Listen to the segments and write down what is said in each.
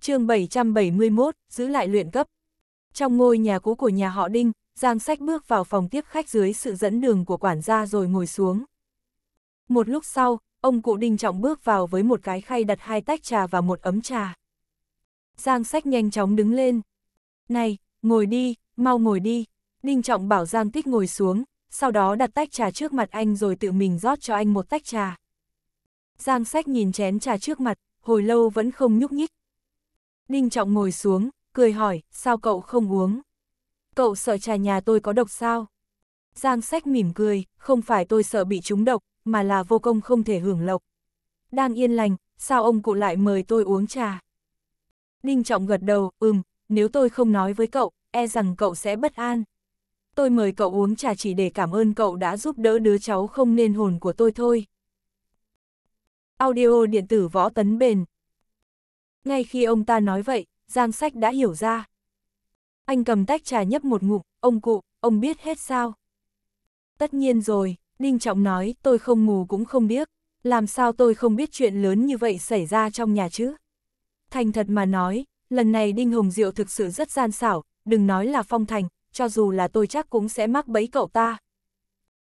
chương 771, giữ lại luyện cấp. Trong ngôi nhà cũ của nhà họ Đinh, Giang Sách bước vào phòng tiếp khách dưới sự dẫn đường của quản gia rồi ngồi xuống. Một lúc sau, ông cụ Đinh Trọng bước vào với một cái khay đặt hai tách trà và một ấm trà. Giang Sách nhanh chóng đứng lên. Này, ngồi đi, mau ngồi đi. Đinh Trọng bảo Giang Tích ngồi xuống, sau đó đặt tách trà trước mặt anh rồi tự mình rót cho anh một tách trà. Giang Sách nhìn chén trà trước mặt, hồi lâu vẫn không nhúc nhích, Ninh Trọng ngồi xuống, cười hỏi, sao cậu không uống? Cậu sợ trà nhà tôi có độc sao? Giang sách mỉm cười, không phải tôi sợ bị trúng độc, mà là vô công không thể hưởng lộc. Đang yên lành, sao ông cụ lại mời tôi uống trà? Ninh Trọng gật đầu, ừm, nếu tôi không nói với cậu, e rằng cậu sẽ bất an. Tôi mời cậu uống trà chỉ để cảm ơn cậu đã giúp đỡ đứa cháu không nên hồn của tôi thôi. Audio điện tử võ tấn bền ngay khi ông ta nói vậy, Giang Sách đã hiểu ra. Anh cầm tách trà nhấp một ngụm, ông cụ, ông biết hết sao? Tất nhiên rồi, Đinh Trọng nói, tôi không ngủ cũng không biết. Làm sao tôi không biết chuyện lớn như vậy xảy ra trong nhà chứ? Thành thật mà nói, lần này Đinh Hồng Diệu thực sự rất gian xảo, đừng nói là phong thành, cho dù là tôi chắc cũng sẽ mắc bẫy cậu ta.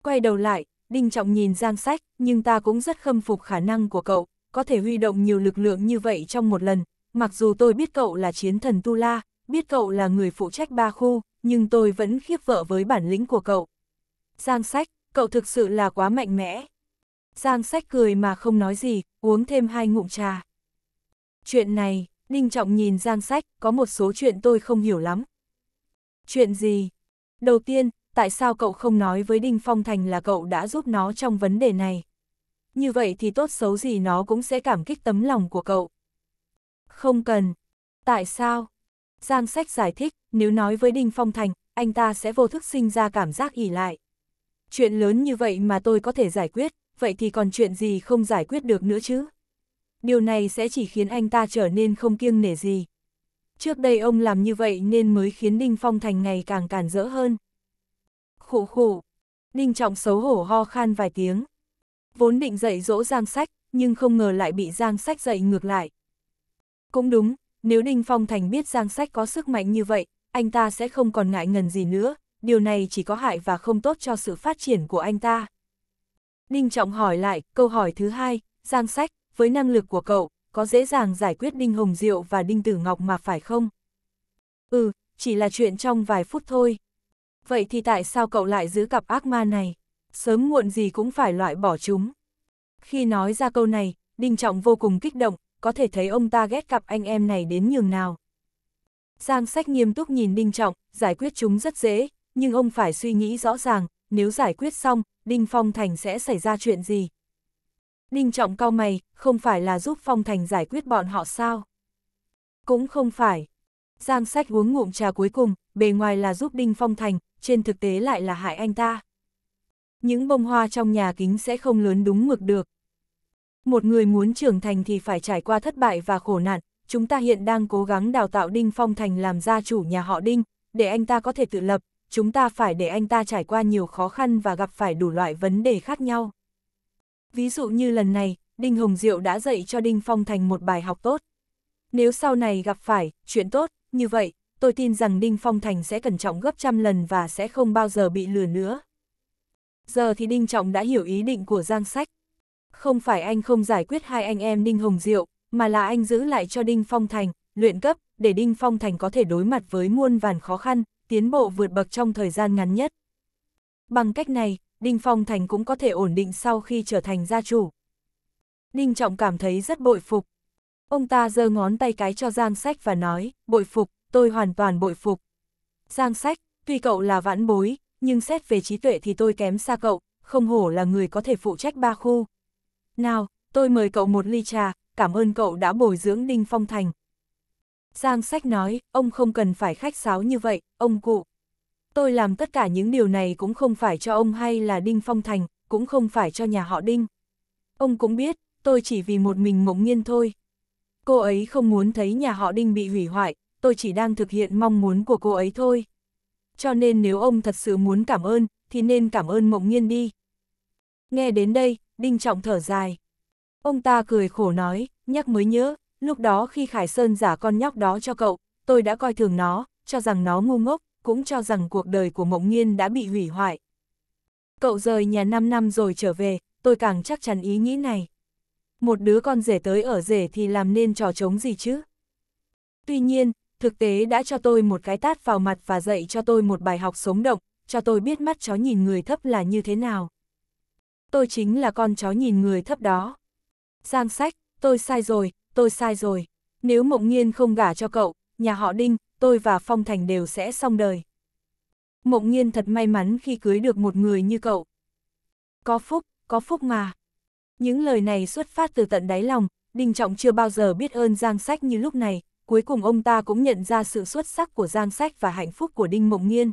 Quay đầu lại, Đinh Trọng nhìn Giang Sách, nhưng ta cũng rất khâm phục khả năng của cậu, có thể huy động nhiều lực lượng như vậy trong một lần, mặc dù tôi biết cậu là chiến thần Tu La, biết cậu là người phụ trách ba khu, nhưng tôi vẫn khiếp vợ với bản lĩnh của cậu. Giang sách, cậu thực sự là quá mạnh mẽ. Giang sách cười mà không nói gì, uống thêm hai ngụm trà. Chuyện này, Đinh Trọng nhìn Giang sách, có một số chuyện tôi không hiểu lắm. Chuyện gì? Đầu tiên, tại sao cậu không nói với Đinh Phong Thành là cậu đã giúp nó trong vấn đề này? như vậy thì tốt xấu gì nó cũng sẽ cảm kích tấm lòng của cậu. Không cần. Tại sao? Giang sách giải thích, nếu nói với Đinh Phong Thành, anh ta sẽ vô thức sinh ra cảm giác ỉ lại. Chuyện lớn như vậy mà tôi có thể giải quyết, vậy thì còn chuyện gì không giải quyết được nữa chứ? Điều này sẽ chỉ khiến anh ta trở nên không kiêng nể gì. Trước đây ông làm như vậy nên mới khiến Đinh Phong Thành ngày càng càn rỡ hơn. Khủ khủ. Đinh Trọng xấu hổ ho khan vài tiếng vốn định dạy dỗ Giang Sách, nhưng không ngờ lại bị Giang Sách dạy ngược lại. Cũng đúng, nếu Đinh Phong Thành biết Giang Sách có sức mạnh như vậy, anh ta sẽ không còn ngại ngần gì nữa, điều này chỉ có hại và không tốt cho sự phát triển của anh ta. Đinh Trọng hỏi lại, câu hỏi thứ hai, Giang Sách, với năng lực của cậu, có dễ dàng giải quyết Đinh Hồng Diệu và Đinh Tử Ngọc mà phải không? Ừ, chỉ là chuyện trong vài phút thôi. Vậy thì tại sao cậu lại giữ cặp ác ma này? sớm muộn gì cũng phải loại bỏ chúng. Khi nói ra câu này, Đinh Trọng vô cùng kích động, có thể thấy ông ta ghét cặp anh em này đến nhường nào. Giang sách nghiêm túc nhìn Đinh Trọng, giải quyết chúng rất dễ, nhưng ông phải suy nghĩ rõ ràng, nếu giải quyết xong, Đinh Phong Thành sẽ xảy ra chuyện gì. Đinh Trọng cao mày, không phải là giúp Phong Thành giải quyết bọn họ sao? Cũng không phải. Giang sách uống ngụm trà cuối cùng, bề ngoài là giúp Đinh Phong Thành, trên thực tế lại là hại anh ta những bông hoa trong nhà kính sẽ không lớn đúng mực được. Một người muốn trưởng thành thì phải trải qua thất bại và khổ nạn, chúng ta hiện đang cố gắng đào tạo Đinh Phong Thành làm gia chủ nhà họ Đinh, để anh ta có thể tự lập, chúng ta phải để anh ta trải qua nhiều khó khăn và gặp phải đủ loại vấn đề khác nhau. Ví dụ như lần này, Đinh Hồng Diệu đã dạy cho Đinh Phong Thành một bài học tốt. Nếu sau này gặp phải chuyện tốt, như vậy, tôi tin rằng Đinh Phong Thành sẽ cẩn trọng gấp trăm lần và sẽ không bao giờ bị lừa nữa giờ thì Đinh Trọng đã hiểu ý định của Giang Sách. Không phải anh không giải quyết hai anh em Đinh Hồng Diệu, mà là anh giữ lại cho Đinh Phong Thành, luyện cấp, để Đinh Phong Thành có thể đối mặt với muôn vàn khó khăn, tiến bộ vượt bậc trong thời gian ngắn nhất. Bằng cách này, Đinh Phong Thành cũng có thể ổn định sau khi trở thành gia chủ. Đinh Trọng cảm thấy rất bội phục. Ông ta giơ ngón tay cái cho Giang Sách và nói, bội phục, tôi hoàn toàn bội phục. Giang Sách, tuy cậu là vãn bối, nhưng xét về trí tuệ thì tôi kém xa cậu, không hổ là người có thể phụ trách ba khu. Nào, tôi mời cậu một ly trà, cảm ơn cậu đã bồi dưỡng Đinh Phong Thành. Giang Sách nói, ông không cần phải khách sáo như vậy, ông cụ. Tôi làm tất cả những điều này cũng không phải cho ông hay là Đinh Phong Thành, cũng không phải cho nhà họ Đinh. Ông cũng biết, tôi chỉ vì một mình mộng nghiên thôi. Cô ấy không muốn thấy nhà họ Đinh bị hủy hoại, tôi chỉ đang thực hiện mong muốn của cô ấy thôi cho nên nếu ông thật sự muốn cảm ơn, thì nên cảm ơn mộng nhiên đi. Nghe đến đây, Đinh Trọng thở dài. Ông ta cười khổ nói, nhắc mới nhớ, lúc đó khi Khải Sơn giả con nhóc đó cho cậu, tôi đã coi thường nó, cho rằng nó ngu ngốc, cũng cho rằng cuộc đời của mộng nhiên đã bị hủy hoại. Cậu rời nhà 5 năm rồi trở về, tôi càng chắc chắn ý nghĩ này. Một đứa con rể tới ở rể thì làm nên trò trống gì chứ? Tuy nhiên, thực tế đã cho tôi một cái tát vào mặt và dạy cho tôi một bài học sống động, cho tôi biết mắt chó nhìn người thấp là như thế nào. Tôi chính là con chó nhìn người thấp đó. Giang sách, tôi sai rồi, tôi sai rồi. Nếu Mộng Nhiên không gả cho cậu, nhà họ Đinh, tôi và Phong Thành đều sẽ xong đời. Mộng Nhiên thật may mắn khi cưới được một người như cậu. Có phúc, có phúc mà. Những lời này xuất phát từ tận đáy lòng, Đinh Trọng chưa bao giờ biết ơn Giang Sách như lúc này, cuối cùng ông ta cũng nhận ra sự xuất sắc của Giang Sách và hạnh phúc của Đinh Mộng Nghiên.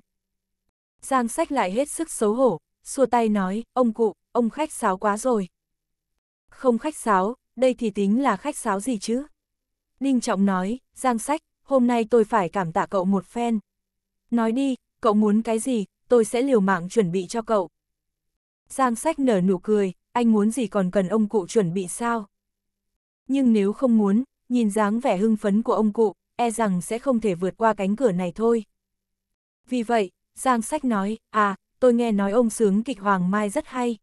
Giang Sách lại hết sức xấu hổ, xua tay nói, ông cụ, ông khách sáo quá rồi. Không khách sáo, đây thì tính là khách sáo gì chứ? Đinh Trọng nói, Giang Sách, hôm nay tôi phải cảm tạ cậu một phen. Nói đi, cậu muốn cái gì, tôi sẽ liều mạng chuẩn bị cho cậu. Giang Sách nở nụ cười, anh muốn gì còn cần ông cụ chuẩn bị sao? Nhưng nếu không muốn, nhìn dáng vẻ hưng phấn của ông cụ, e rằng sẽ không thể vượt qua cánh cửa này thôi. Vì vậy, Giang Sách nói, à, tôi nghe nói ông sướng kịch Hoàng Mai rất hay.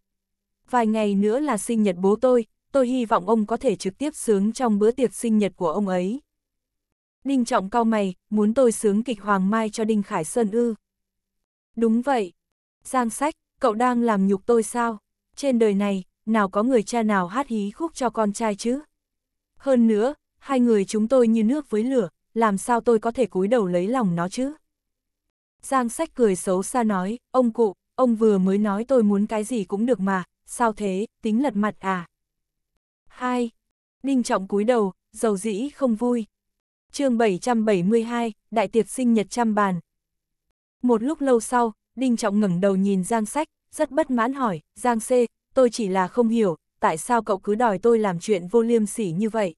Vài ngày nữa là sinh nhật bố tôi, tôi hy vọng ông có thể trực tiếp sướng trong bữa tiệc sinh nhật của ông ấy. Đinh Trọng cao mày, muốn tôi sướng kịch Hoàng Mai cho Đinh Khải Sơn ư. Đúng vậy. Giang Sách, cậu đang làm nhục tôi sao? Trên đời này, nào có người cha nào hát hí khúc cho con trai chứ? Hơn nữa, hai người chúng tôi như nước với lửa, làm sao tôi có thể cúi đầu lấy lòng nó chứ? Giang sách cười xấu xa nói, ông cụ, ông vừa mới nói tôi muốn cái gì cũng được mà, sao thế, tính lật mặt à? hai Đinh trọng cúi đầu, dầu dĩ không vui. chương 772, Đại tiệc sinh nhật trăm bàn. Một lúc lâu sau, Đinh trọng ngẩng đầu nhìn Giang sách, rất bất mãn hỏi, Giang C, tôi chỉ là không hiểu, tại sao cậu cứ đòi tôi làm chuyện vô liêm sỉ như vậy?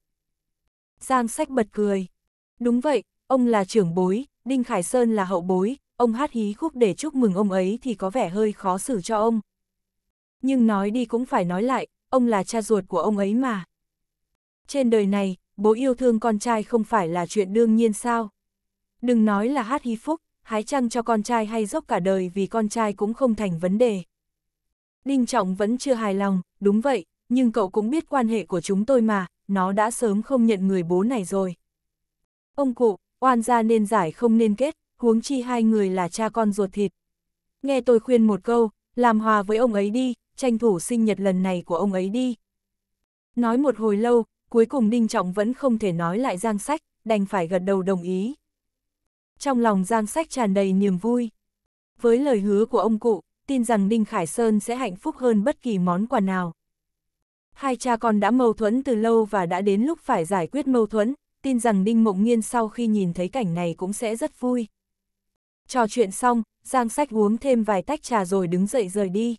Giang sách bật cười. Đúng vậy, ông là trưởng bối, Đinh Khải Sơn là hậu bối, ông hát hí khúc để chúc mừng ông ấy thì có vẻ hơi khó xử cho ông. Nhưng nói đi cũng phải nói lại, ông là cha ruột của ông ấy mà. Trên đời này, bố yêu thương con trai không phải là chuyện đương nhiên sao. Đừng nói là hát hí phúc, hái trăng cho con trai hay dốc cả đời vì con trai cũng không thành vấn đề. Đinh Trọng vẫn chưa hài lòng, đúng vậy, nhưng cậu cũng biết quan hệ của chúng tôi mà, nó đã sớm không nhận người bố này rồi. Ông cụ, oan gia nên giải không nên kết, huống chi hai người là cha con ruột thịt. Nghe tôi khuyên một câu, làm hòa với ông ấy đi, tranh thủ sinh nhật lần này của ông ấy đi. Nói một hồi lâu, cuối cùng Đinh Trọng vẫn không thể nói lại Giang Sách, đành phải gật đầu đồng ý. Trong lòng Giang Sách tràn đầy niềm vui. Với lời hứa của ông cụ, tin rằng Đinh Khải Sơn sẽ hạnh phúc hơn bất kỳ món quà nào hai cha con đã mâu thuẫn từ lâu và đã đến lúc phải giải quyết mâu thuẫn, tin rằng Đinh Mộng Nghiên sau khi nhìn thấy cảnh này cũng sẽ rất vui. Trò chuyện xong, Giang Sách uống thêm vài tách trà rồi đứng dậy rời đi.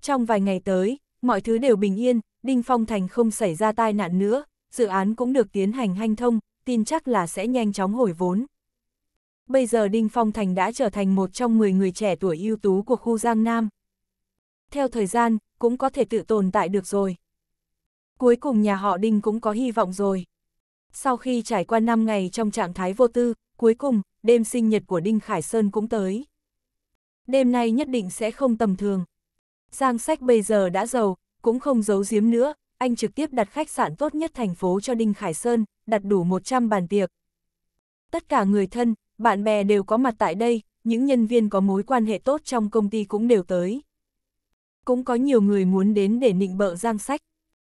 Trong vài ngày tới, mọi thứ đều bình yên, Đinh Phong Thành không xảy ra tai nạn nữa, dự án cũng được tiến hành hanh thông, tin chắc là sẽ nhanh chóng hồi vốn. Bây giờ Đinh Phong Thành đã trở thành một trong 10 người trẻ tuổi ưu tú của khu Giang Nam theo thời gian, cũng có thể tự tồn tại được rồi. Cuối cùng nhà họ Đinh cũng có hy vọng rồi. Sau khi trải qua 5 ngày trong trạng thái vô tư, cuối cùng, đêm sinh nhật của Đinh Khải Sơn cũng tới. Đêm nay nhất định sẽ không tầm thường. Giang sách bây giờ đã giàu, cũng không giấu giếm nữa, anh trực tiếp đặt khách sạn tốt nhất thành phố cho Đinh Khải Sơn, đặt đủ 100 bàn tiệc. Tất cả người thân, bạn bè đều có mặt tại đây, những nhân viên có mối quan hệ tốt trong công ty cũng đều tới cũng có nhiều người muốn đến để nịnh bợ Giang Sách.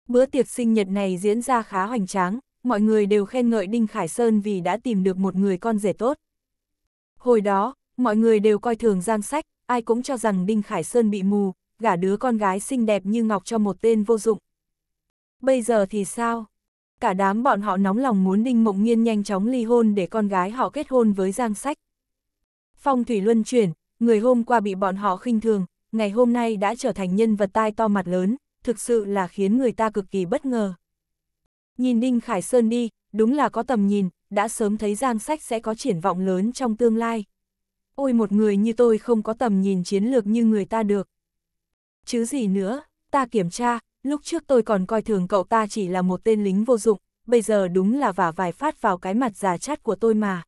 Bữa tiệc sinh nhật này diễn ra khá hoành tráng, mọi người đều khen ngợi Đinh Khải Sơn vì đã tìm được một người con rể tốt. Hồi đó, mọi người đều coi thường Giang Sách, ai cũng cho rằng Đinh Khải Sơn bị mù, gả đứa con gái xinh đẹp như ngọc cho một tên vô dụng. Bây giờ thì sao? Cả đám bọn họ nóng lòng muốn Đinh Mộng Nhiên nhanh chóng ly hôn để con gái họ kết hôn với Giang Sách. Phong thủy luân chuyển, người hôm qua bị bọn họ khinh thường, ngày hôm nay đã trở thành nhân vật tai to mặt lớn, thực sự là khiến người ta cực kỳ bất ngờ. Nhìn Ninh Khải Sơn đi, đúng là có tầm nhìn, đã sớm thấy Giang Sách sẽ có triển vọng lớn trong tương lai. Ôi một người như tôi không có tầm nhìn chiến lược như người ta được. Chứ gì nữa, ta kiểm tra, lúc trước tôi còn coi thường cậu ta chỉ là một tên lính vô dụng, bây giờ đúng là vả vài phát vào cái mặt già chát của tôi mà.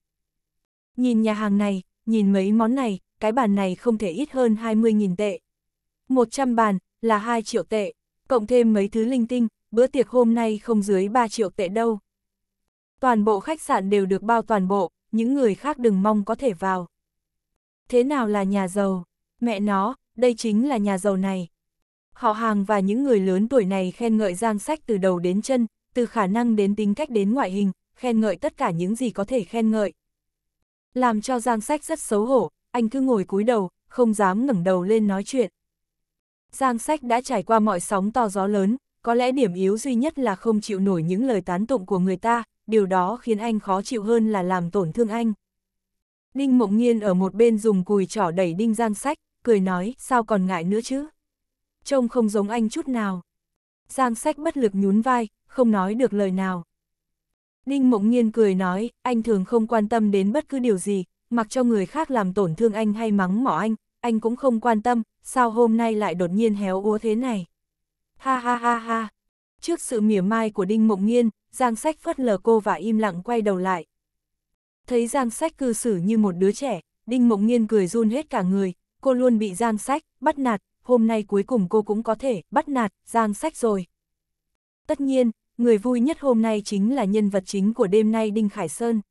Nhìn nhà hàng này, nhìn mấy món này, cái bàn này không thể ít hơn 20.000 tệ. 100 bàn, là 2 triệu tệ, cộng thêm mấy thứ linh tinh, bữa tiệc hôm nay không dưới 3 triệu tệ đâu. Toàn bộ khách sạn đều được bao toàn bộ, những người khác đừng mong có thể vào. Thế nào là nhà giàu? Mẹ nó, đây chính là nhà giàu này. Họ hàng và những người lớn tuổi này khen ngợi giang sách từ đầu đến chân, từ khả năng đến tính cách đến ngoại hình, khen ngợi tất cả những gì có thể khen ngợi. Làm cho giang sách rất xấu hổ, anh cứ ngồi cúi đầu, không dám ngẩng đầu lên nói chuyện. Giang sách đã trải qua mọi sóng to gió lớn, có lẽ điểm yếu duy nhất là không chịu nổi những lời tán tụng của người ta, điều đó khiến anh khó chịu hơn là làm tổn thương anh. Đinh Mộng Nhiên ở một bên dùng cùi trỏ đẩy Đinh Giang Sách, cười nói, sao còn ngại nữa chứ? Trông không giống anh chút nào. Giang Sách bất lực nhún vai, không nói được lời nào. Đinh Mộng Nhiên cười nói, anh thường không quan tâm đến bất cứ điều gì, mặc cho người khác làm tổn thương anh hay mắng mỏ anh, anh cũng không quan tâm, sao hôm nay lại đột nhiên héo úa thế này. Ha ha ha ha. Trước sự mỉa mai của Đinh Mộng Nghiên, Giang Sách phất lờ cô và im lặng quay đầu lại. Thấy Giang Sách cư xử như một đứa trẻ, Đinh Mộng Nghiên cười run hết cả người, cô luôn bị Giang Sách bắt nạt, hôm nay cuối cùng cô cũng có thể bắt nạt Giang Sách rồi. Tất nhiên, người vui nhất hôm nay chính là nhân vật chính của đêm nay Đinh Khải Sơn.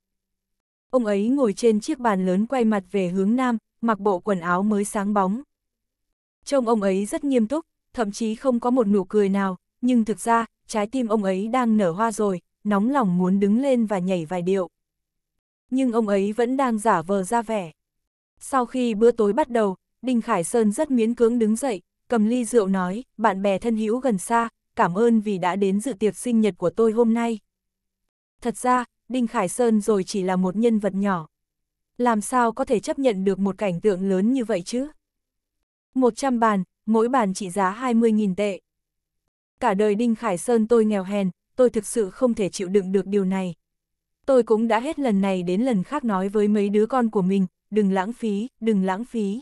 Ông ấy ngồi trên chiếc bàn lớn quay mặt về hướng nam, mặc bộ quần áo mới sáng bóng. Trông ông ấy rất nghiêm túc, thậm chí không có một nụ cười nào, nhưng thực ra, trái tim ông ấy đang nở hoa rồi, nóng lòng muốn đứng lên và nhảy vài điệu. Nhưng ông ấy vẫn đang giả vờ ra vẻ. Sau khi bữa tối bắt đầu, Đinh Khải Sơn rất miễn cưỡng đứng dậy, cầm ly rượu nói, bạn bè thân hữu gần xa, cảm ơn vì đã đến dự tiệc sinh nhật của tôi hôm nay. Thật ra, Đinh Khải Sơn rồi chỉ là một nhân vật nhỏ. Làm sao có thể chấp nhận được một cảnh tượng lớn như vậy chứ? 100 bàn, mỗi bàn trị giá 20.000 tệ. Cả đời Đinh Khải Sơn tôi nghèo hèn, tôi thực sự không thể chịu đựng được điều này. Tôi cũng đã hết lần này đến lần khác nói với mấy đứa con của mình, đừng lãng phí, đừng lãng phí.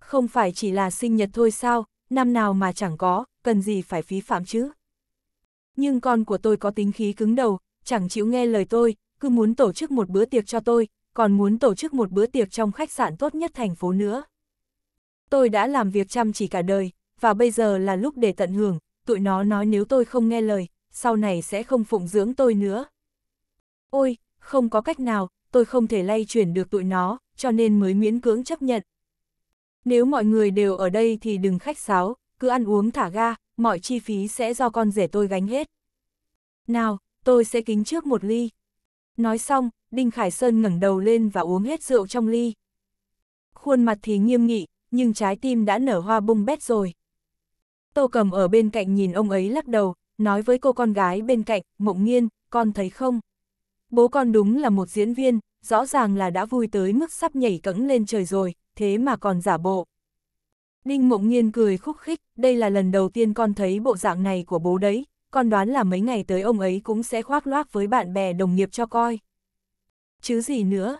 Không phải chỉ là sinh nhật thôi sao, năm nào mà chẳng có, cần gì phải phí phạm chứ. Nhưng con của tôi có tính khí cứng đầu, chẳng chịu nghe lời tôi, cứ muốn tổ chức một bữa tiệc cho tôi, còn muốn tổ chức một bữa tiệc trong khách sạn tốt nhất thành phố nữa. Tôi đã làm việc chăm chỉ cả đời, và bây giờ là lúc để tận hưởng, tụi nó nói nếu tôi không nghe lời, sau này sẽ không phụng dưỡng tôi nữa. Ôi, không có cách nào, tôi không thể lay chuyển được tụi nó, cho nên mới miễn cưỡng chấp nhận. Nếu mọi người đều ở đây thì đừng khách sáo, cứ ăn uống thả ga, mọi chi phí sẽ do con rể tôi gánh hết. Nào, tôi sẽ kính trước một ly. Nói xong, Đinh Khải Sơn ngẩng đầu lên và uống hết rượu trong ly. Khuôn mặt thì nghiêm nghị, nhưng trái tim đã nở hoa bung bét rồi. Tô cầm ở bên cạnh nhìn ông ấy lắc đầu, nói với cô con gái bên cạnh, mộng nghiên, con thấy không? Bố con đúng là một diễn viên, rõ ràng là đã vui tới mức sắp nhảy cẫng lên trời rồi, thế mà còn giả bộ. Đinh mộng nghiên cười khúc khích, đây là lần đầu tiên con thấy bộ dạng này của bố đấy, con đoán là mấy ngày tới ông ấy cũng sẽ khoác loác với bạn bè đồng nghiệp cho coi. Chứ gì nữa.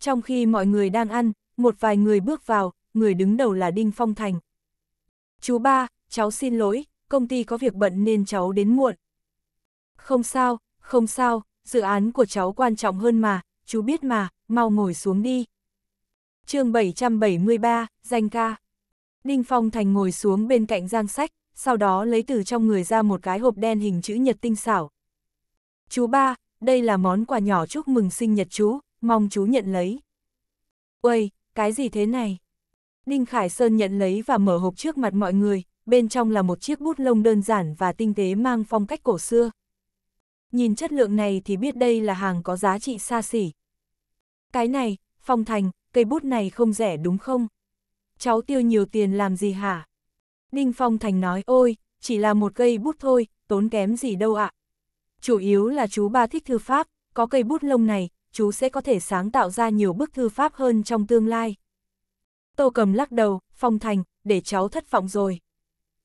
Trong khi mọi người đang ăn, một vài người bước vào, người đứng đầu là Đinh Phong Thành. Chú ba, cháu xin lỗi, công ty có việc bận nên cháu đến muộn. Không sao, không sao, dự án của cháu quan trọng hơn mà, chú biết mà, mau ngồi xuống đi. chương 773, danh ca. Đinh Phong Thành ngồi xuống bên cạnh Giang Sách, sau đó lấy từ trong người ra một cái hộp đen hình chữ nhật tinh xảo. Chú ba, đây là món quà nhỏ chúc mừng sinh nhật chú, mong chú nhận lấy. Uầy, cái gì thế này? Đinh Khải Sơn nhận lấy và mở hộp trước mặt mọi người, bên trong là một chiếc bút lông đơn giản và tinh tế mang phong cách cổ xưa. Nhìn chất lượng này thì biết đây là hàng có giá trị xa xỉ. Cái này, Phong Thành, cây bút này không rẻ đúng không? Cháu tiêu nhiều tiền làm gì hả? Ninh Phong Thành nói, ôi, chỉ là một cây bút thôi, tốn kém gì đâu ạ. Chủ yếu là chú ba thích thư pháp, có cây bút lông này, chú sẽ có thể sáng tạo ra nhiều bức thư pháp hơn trong tương lai. Tô cầm lắc đầu, Phong Thành, để cháu thất vọng rồi.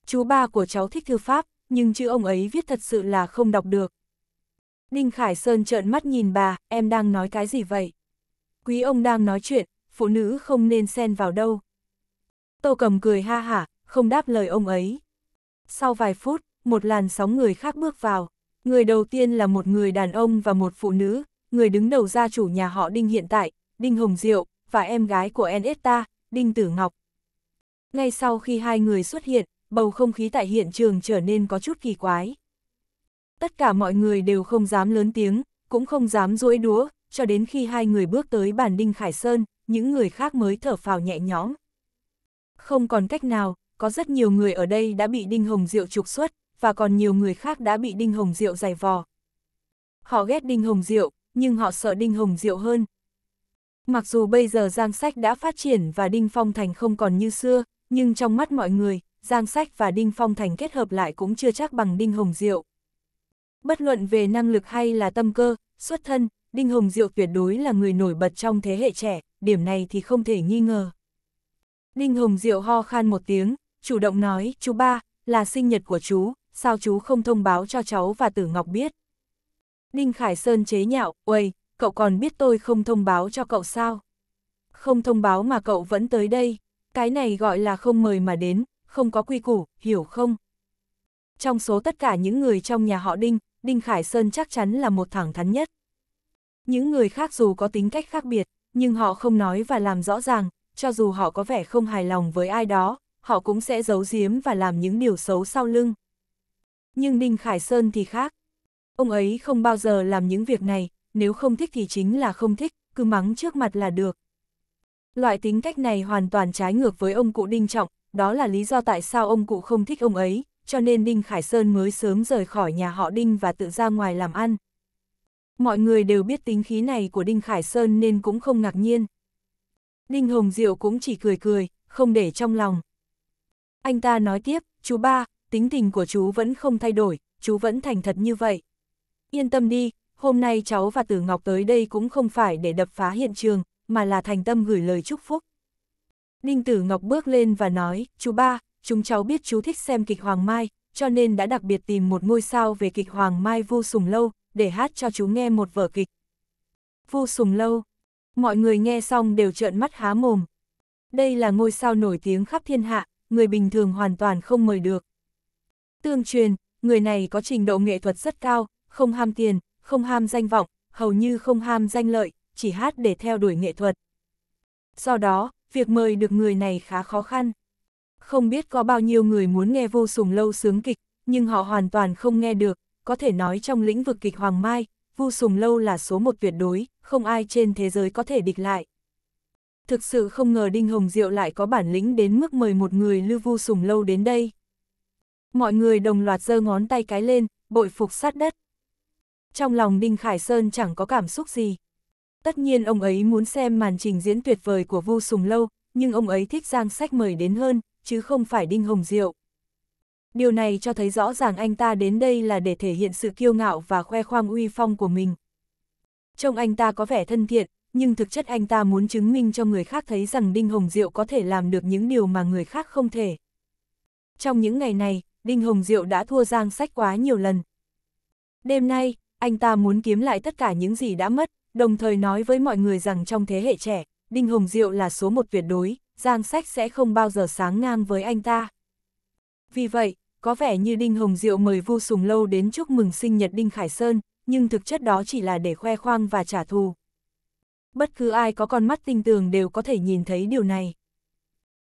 Chú ba của cháu thích thư pháp, nhưng chữ ông ấy viết thật sự là không đọc được. Ninh Khải Sơn trợn mắt nhìn bà, em đang nói cái gì vậy? Quý ông đang nói chuyện, phụ nữ không nên xen vào đâu. Tô cầm cười ha hả, không đáp lời ông ấy. Sau vài phút, một làn sóng người khác bước vào. Người đầu tiên là một người đàn ông và một phụ nữ, người đứng đầu gia chủ nhà họ Đinh hiện tại, Đinh Hồng Diệu, và em gái của Enesta, Đinh Tử Ngọc. Ngay sau khi hai người xuất hiện, bầu không khí tại hiện trường trở nên có chút kỳ quái. Tất cả mọi người đều không dám lớn tiếng, cũng không dám duỗi đúa, cho đến khi hai người bước tới bàn Đinh Khải Sơn, những người khác mới thở phào nhẹ nhõm. Không còn cách nào, có rất nhiều người ở đây đã bị Đinh Hồng Diệu trục xuất, và còn nhiều người khác đã bị Đinh Hồng Diệu giày vò. Họ ghét Đinh Hồng Diệu, nhưng họ sợ Đinh Hồng Diệu hơn. Mặc dù bây giờ Giang Sách đã phát triển và Đinh Phong Thành không còn như xưa, nhưng trong mắt mọi người, Giang Sách và Đinh Phong Thành kết hợp lại cũng chưa chắc bằng Đinh Hồng Diệu. Bất luận về năng lực hay là tâm cơ, xuất thân, Đinh Hồng Diệu tuyệt đối là người nổi bật trong thế hệ trẻ, điểm này thì không thể nghi ngờ. Đinh Hồng Diệu ho khan một tiếng, chủ động nói, chú ba, là sinh nhật của chú, sao chú không thông báo cho cháu và Tử Ngọc biết. đinh Khải Sơn chế nhạo, uầy, cậu còn biết tôi không thông báo cho cậu sao? Không thông báo mà cậu vẫn tới đây, cái này gọi là không mời mà đến, không có quy củ, hiểu không? Trong số tất cả những người trong nhà họ Đinh, Đinh Khải Sơn chắc chắn là một thẳng thắn nhất. Những người khác dù có tính cách khác biệt, nhưng họ không nói và làm rõ ràng, cho dù họ có vẻ không hài lòng với ai đó, họ cũng sẽ giấu giếm và làm những điều xấu sau lưng. Nhưng Ninh Khải Sơn thì khác. Ông ấy không bao giờ làm những việc này, nếu không thích thì chính là không thích, cứ mắng trước mặt là được. Loại tính cách này hoàn toàn trái ngược với ông cụ Đinh Trọng, đó là lý do tại sao ông cụ không thích ông ấy, cho nên Đinh Khải Sơn mới sớm rời khỏi nhà họ Đinh và tự ra ngoài làm ăn. Mọi người đều biết tính khí này của Đinh Khải Sơn nên cũng không ngạc nhiên. Đinh Hồng Diệu cũng chỉ cười cười, không để trong lòng. Anh ta nói tiếp, chú ba, tính tình của chú vẫn không thay đổi, chú vẫn thành thật như vậy. Yên tâm đi, hôm nay cháu và Tử Ngọc tới đây cũng không phải để đập phá hiện trường, mà là thành tâm gửi lời chúc phúc. Ninh Tử Ngọc bước lên và nói, chú ba, chúng cháu biết chú thích xem kịch Hoàng Mai, cho nên đã đặc biệt tìm một ngôi sao về kịch Hoàng Mai Vu Sùng Lâu, để hát cho chú nghe một vở kịch. Vu Sùng Lâu, mọi người nghe xong đều trợn mắt há mồm. Đây là ngôi sao nổi tiếng khắp thiên hạ, người bình thường hoàn toàn không mời được. Tương truyền, người này có trình độ nghệ thuật rất cao, không ham tiền, không ham danh vọng, hầu như không ham danh lợi, chỉ hát để theo đuổi nghệ thuật. Do đó, việc mời được người này khá khó khăn. Không biết có bao nhiêu người muốn nghe vô sùng lâu sướng kịch, nhưng họ hoàn toàn không nghe được, có thể nói trong lĩnh vực kịch Hoàng Mai, vô sùng lâu là số một tuyệt đối, không ai trên thế giới có thể địch lại thực sự không ngờ Đinh Hồng Diệu lại có bản lĩnh đến mức mời một người lưu vu sùng lâu đến đây. Mọi người đồng loạt giơ ngón tay cái lên, bội phục sát đất. Trong lòng Đinh Khải Sơn chẳng có cảm xúc gì. Tất nhiên ông ấy muốn xem màn trình diễn tuyệt vời của Vu Sùng Lâu, nhưng ông ấy thích Giang Sách mời đến hơn, chứ không phải Đinh Hồng Diệu. Điều này cho thấy rõ ràng anh ta đến đây là để thể hiện sự kiêu ngạo và khoe khoang uy phong của mình. Trông anh ta có vẻ thân thiện, nhưng thực chất anh ta muốn chứng minh cho người khác thấy rằng Đinh Hồng Diệu có thể làm được những điều mà người khác không thể. Trong những ngày này, Đinh Hồng Diệu đã thua Giang Sách quá nhiều lần. Đêm nay, anh ta muốn kiếm lại tất cả những gì đã mất, đồng thời nói với mọi người rằng trong thế hệ trẻ, Đinh Hồng Diệu là số một tuyệt đối, Giang Sách sẽ không bao giờ sáng ngang với anh ta. Vì vậy, có vẻ như Đinh Hồng Diệu mời Vu Sùng Lâu đến chúc mừng sinh nhật Đinh Khải Sơn, nhưng thực chất đó chỉ là để khoe khoang và trả thù bất cứ ai có con mắt tinh tường đều có thể nhìn thấy điều này.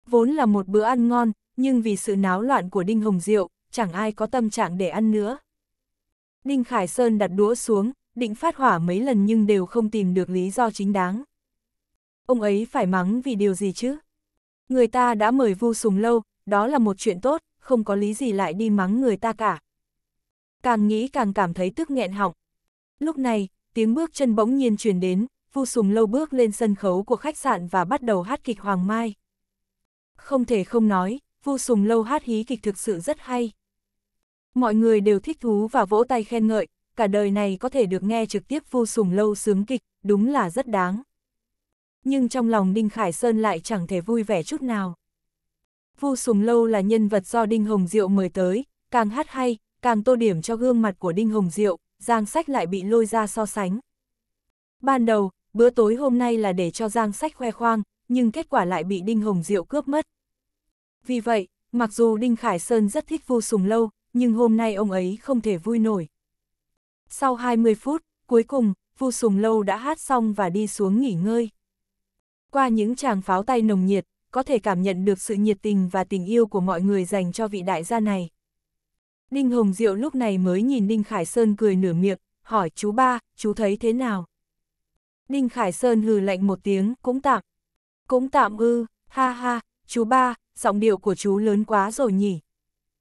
Vốn là một bữa ăn ngon, nhưng vì sự náo loạn của Đinh Hồng Diệu, chẳng ai có tâm trạng để ăn nữa. Đinh Khải Sơn đặt đũa xuống, định phát hỏa mấy lần nhưng đều không tìm được lý do chính đáng. Ông ấy phải mắng vì điều gì chứ? Người ta đã mời Vu Sùng lâu, đó là một chuyện tốt, không có lý gì lại đi mắng người ta cả. Càng nghĩ càng cảm thấy tức nghẹn họng. Lúc này, tiếng bước chân bỗng nhiên truyền đến, Vu Sùng Lâu bước lên sân khấu của khách sạn và bắt đầu hát kịch Hoàng Mai. Không thể không nói, Vu Sùng Lâu hát hí kịch thực sự rất hay. Mọi người đều thích thú và vỗ tay khen ngợi, cả đời này có thể được nghe trực tiếp Vu Sùng Lâu sướng kịch, đúng là rất đáng. Nhưng trong lòng Đinh Khải Sơn lại chẳng thể vui vẻ chút nào. Vu Sùng Lâu là nhân vật do Đinh Hồng Diệu mời tới, càng hát hay, càng tô điểm cho gương mặt của Đinh Hồng Diệu, Giang Sách lại bị lôi ra so sánh. Ban đầu, bữa tối hôm nay là để cho Giang Sách khoe khoang, nhưng kết quả lại bị Đinh Hồng Diệu cướp mất. Vì vậy, mặc dù Đinh Khải Sơn rất thích Vu Sùng Lâu, nhưng hôm nay ông ấy không thể vui nổi. Sau 20 phút, cuối cùng, Vu Sùng Lâu đã hát xong và đi xuống nghỉ ngơi. Qua những tràng pháo tay nồng nhiệt, có thể cảm nhận được sự nhiệt tình và tình yêu của mọi người dành cho vị đại gia này. Đinh Hồng Diệu lúc này mới nhìn Đinh Khải Sơn cười nửa miệng, hỏi chú ba, chú thấy thế nào? Ninh Khải Sơn hừ lạnh một tiếng, cũng tạm. Cũng tạm ư, ha ha, chú ba, giọng điệu của chú lớn quá rồi nhỉ.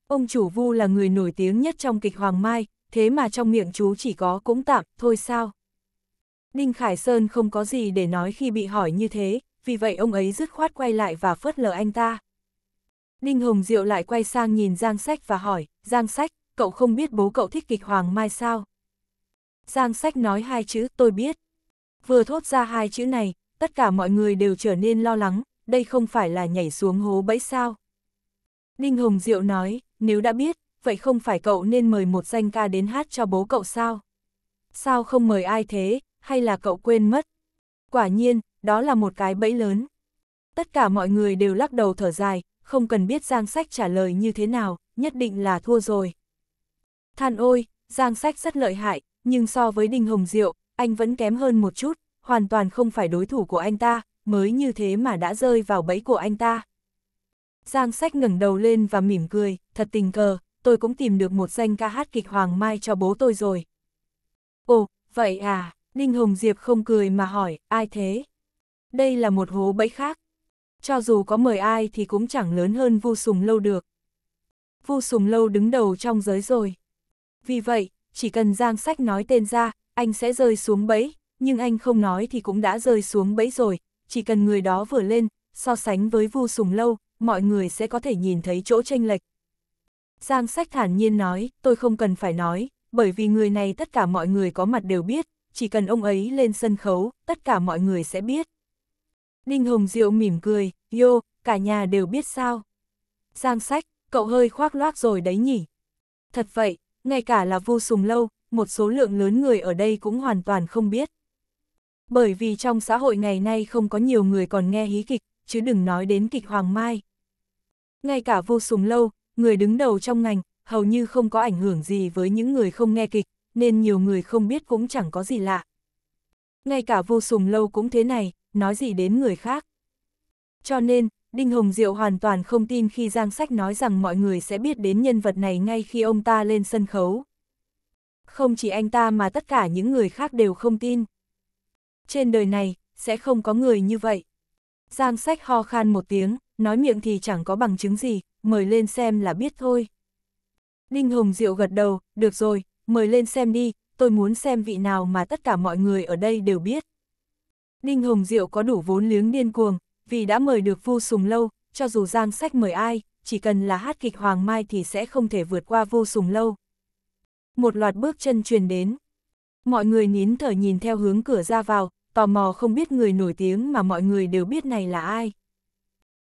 Ông chủ vu là người nổi tiếng nhất trong kịch Hoàng Mai, thế mà trong miệng chú chỉ có cũng tạm, thôi sao. Ninh Khải Sơn không có gì để nói khi bị hỏi như thế, vì vậy ông ấy dứt khoát quay lại và phớt lờ anh ta. Ninh Hồng Diệu lại quay sang nhìn Giang Sách và hỏi, Giang Sách, cậu không biết bố cậu thích kịch Hoàng Mai sao? Giang Sách nói hai chữ, tôi biết. Vừa thốt ra hai chữ này, tất cả mọi người đều trở nên lo lắng, đây không phải là nhảy xuống hố bẫy sao. Đinh Hồng Diệu nói, nếu đã biết, vậy không phải cậu nên mời một danh ca đến hát cho bố cậu sao? Sao không mời ai thế, hay là cậu quên mất? Quả nhiên, đó là một cái bẫy lớn. Tất cả mọi người đều lắc đầu thở dài, không cần biết Giang Sách trả lời như thế nào, nhất định là thua rồi. Than ôi, Giang Sách rất lợi hại, nhưng so với Đinh Hồng Diệu, anh vẫn kém hơn một chút, hoàn toàn không phải đối thủ của anh ta, mới như thế mà đã rơi vào bẫy của anh ta. Giang sách ngẩng đầu lên và mỉm cười, thật tình cờ, tôi cũng tìm được một danh ca hát kịch Hoàng Mai cho bố tôi rồi. Ồ, vậy à, Ninh Hồng Diệp không cười mà hỏi, ai thế? Đây là một hố bẫy khác. Cho dù có mời ai thì cũng chẳng lớn hơn Vu Sùng Lâu được. Vu Sùng Lâu đứng đầu trong giới rồi. Vì vậy, chỉ cần Giang Sách nói tên ra, anh sẽ rơi xuống bẫy, nhưng anh không nói thì cũng đã rơi xuống bẫy rồi, chỉ cần người đó vừa lên, so sánh với Vu Sùng Lâu, mọi người sẽ có thể nhìn thấy chỗ tranh lệch. Giang Sách thản nhiên nói, tôi không cần phải nói, bởi vì người này tất cả mọi người có mặt đều biết, chỉ cần ông ấy lên sân khấu, tất cả mọi người sẽ biết. Đinh Hồng Diệu mỉm cười, yo, cả nhà đều biết sao. Giang Sách, cậu hơi khoác loác rồi đấy nhỉ. Thật vậy, ngay cả là Vu Sùng Lâu, một số lượng lớn người ở đây cũng hoàn toàn không biết. Bởi vì trong xã hội ngày nay không có nhiều người còn nghe hí kịch, chứ đừng nói đến kịch Hoàng Mai. Ngay cả vô sùng lâu, người đứng đầu trong ngành, hầu như không có ảnh hưởng gì với những người không nghe kịch, nên nhiều người không biết cũng chẳng có gì lạ. Ngay cả vô sùng lâu cũng thế này, nói gì đến người khác. Cho nên, Đinh Hồng Diệu hoàn toàn không tin khi Giang Sách nói rằng mọi người sẽ biết đến nhân vật này ngay khi ông ta lên sân khấu không chỉ anh ta mà tất cả những người khác đều không tin. Trên đời này, sẽ không có người như vậy. Giang sách ho khan một tiếng, nói miệng thì chẳng có bằng chứng gì, mời lên xem là biết thôi. Đinh Hồng Diệu gật đầu, được rồi, mời lên xem đi, tôi muốn xem vị nào mà tất cả mọi người ở đây đều biết. Đinh Hồng Diệu có đủ vốn liếng điên cuồng, vì đã mời được Vu Sùng Lâu, cho dù Giang Sách mời ai, chỉ cần là hát kịch Hoàng Mai thì sẽ không thể vượt qua Vu Sùng Lâu một loạt bước chân truyền đến. Mọi người nín thở nhìn theo hướng cửa ra vào, tò mò không biết người nổi tiếng mà mọi người đều biết này là ai.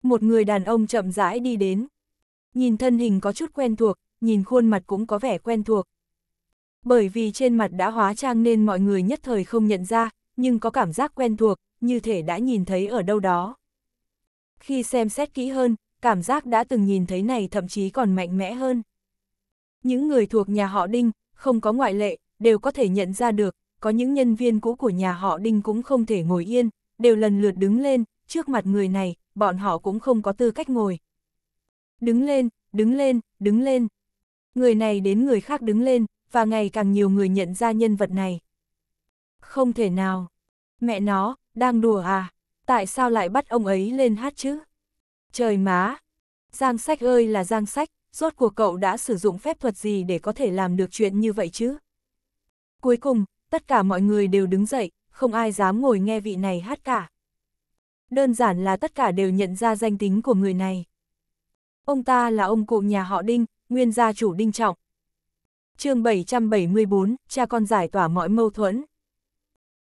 Một người đàn ông chậm rãi đi đến. Nhìn thân hình có chút quen thuộc, nhìn khuôn mặt cũng có vẻ quen thuộc. Bởi vì trên mặt đã hóa trang nên mọi người nhất thời không nhận ra, nhưng có cảm giác quen thuộc, như thể đã nhìn thấy ở đâu đó. Khi xem xét kỹ hơn, cảm giác đã từng nhìn thấy này thậm chí còn mạnh mẽ hơn. Những người thuộc nhà họ Đinh, không có ngoại lệ, đều có thể nhận ra được, có những nhân viên cũ của nhà họ Đinh cũng không thể ngồi yên, đều lần lượt đứng lên, trước mặt người này, bọn họ cũng không có tư cách ngồi. Đứng lên, đứng lên, đứng lên. Người này đến người khác đứng lên, và ngày càng nhiều người nhận ra nhân vật này. Không thể nào. Mẹ nó, đang đùa à? Tại sao lại bắt ông ấy lên hát chứ? Trời má! Giang sách ơi là giang sách, rốt cuộc cậu đã sử dụng phép thuật gì để có thể làm được chuyện như vậy chứ? Cuối cùng, tất cả mọi người đều đứng dậy, không ai dám ngồi nghe vị này hát cả. Đơn giản là tất cả đều nhận ra danh tính của người này. Ông ta là ông cụ nhà họ Đinh, nguyên gia chủ Đinh Trọng. chương 774, cha con giải tỏa mọi mâu thuẫn.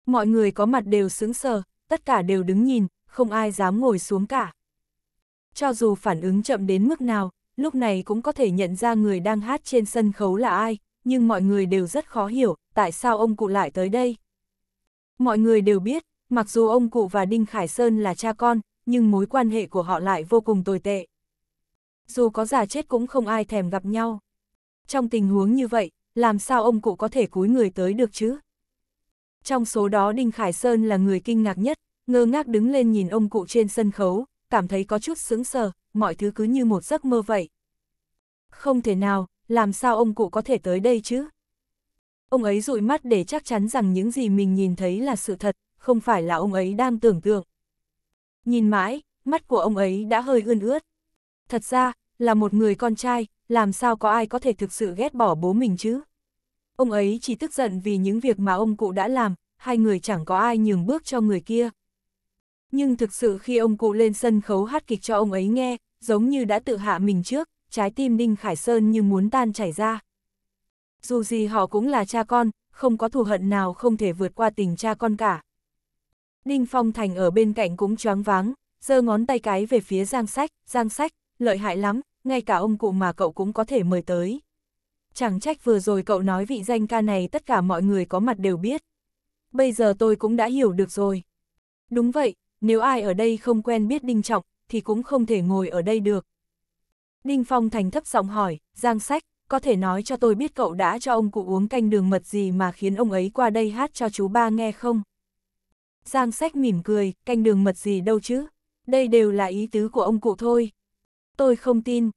Mọi người có mặt đều sững sờ, tất cả đều đứng nhìn, không ai dám ngồi xuống cả. Cho dù phản ứng chậm đến mức nào, lúc này cũng có thể nhận ra người đang hát trên sân khấu là ai, nhưng mọi người đều rất khó hiểu, tại sao ông cụ lại tới đây. Mọi người đều biết, mặc dù ông cụ và Đinh Khải Sơn là cha con, nhưng mối quan hệ của họ lại vô cùng tồi tệ. Dù có già chết cũng không ai thèm gặp nhau. Trong tình huống như vậy, làm sao ông cụ có thể cúi người tới được chứ? Trong số đó Đinh Khải Sơn là người kinh ngạc nhất, ngơ ngác đứng lên nhìn ông cụ trên sân khấu, cảm thấy có chút sướng sờ, mọi thứ cứ như một giấc mơ vậy. Không thể nào, làm sao ông cụ có thể tới đây chứ? Ông ấy dụi mắt để chắc chắn rằng những gì mình nhìn thấy là sự thật, không phải là ông ấy đang tưởng tượng. Nhìn mãi, mắt của ông ấy đã hơi ươn ướt. Thật ra, là một người con trai, làm sao có ai có thể thực sự ghét bỏ bố mình chứ? Ông ấy chỉ tức giận vì những việc mà ông cụ đã làm, hai người chẳng có ai nhường bước cho người kia nhưng thực sự khi ông cụ lên sân khấu hát kịch cho ông ấy nghe, giống như đã tự hạ mình trước, trái tim Đinh Khải Sơn như muốn tan chảy ra. Dù gì họ cũng là cha con, không có thù hận nào không thể vượt qua tình cha con cả. Đinh Phong Thành ở bên cạnh cũng choáng váng, giơ ngón tay cái về phía Giang Sách, Giang Sách, lợi hại lắm, ngay cả ông cụ mà cậu cũng có thể mời tới. Chẳng trách vừa rồi cậu nói vị danh ca này tất cả mọi người có mặt đều biết. Bây giờ tôi cũng đã hiểu được rồi. Đúng vậy, nếu ai ở đây không quen biết Đinh Trọng, thì cũng không thể ngồi ở đây được. Đinh Phong thành thấp giọng hỏi, Giang Sách, có thể nói cho tôi biết cậu đã cho ông cụ uống canh đường mật gì mà khiến ông ấy qua đây hát cho chú ba nghe không? Giang Sách mỉm cười, canh đường mật gì đâu chứ? Đây đều là ý tứ của ông cụ thôi. Tôi không tin.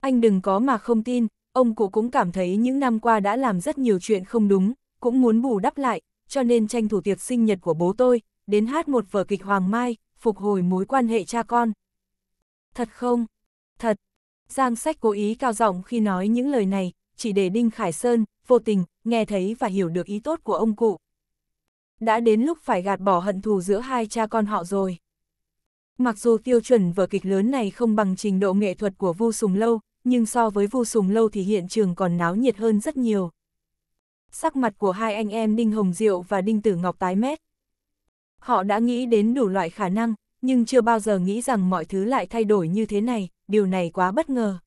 Anh đừng có mà không tin, ông cụ cũng cảm thấy những năm qua đã làm rất nhiều chuyện không đúng, cũng muốn bù đắp lại, cho nên tranh thủ tiệc sinh nhật của bố tôi, đến hát một vở kịch Hoàng Mai, phục hồi mối quan hệ cha con. Thật không? Thật. Giang sách cố ý cao giọng khi nói những lời này, chỉ để Đinh Khải Sơn, vô tình, nghe thấy và hiểu được ý tốt của ông cụ. Đã đến lúc phải gạt bỏ hận thù giữa hai cha con họ rồi. Mặc dù tiêu chuẩn vở kịch lớn này không bằng trình độ nghệ thuật của Vu Sùng Lâu, nhưng so với Vu Sùng Lâu thì hiện trường còn náo nhiệt hơn rất nhiều. Sắc mặt của hai anh em Đinh Hồng Diệu và Đinh Tử Ngọc tái mét. Họ đã nghĩ đến đủ loại khả năng, nhưng chưa bao giờ nghĩ rằng mọi thứ lại thay đổi như thế này, điều này quá bất ngờ.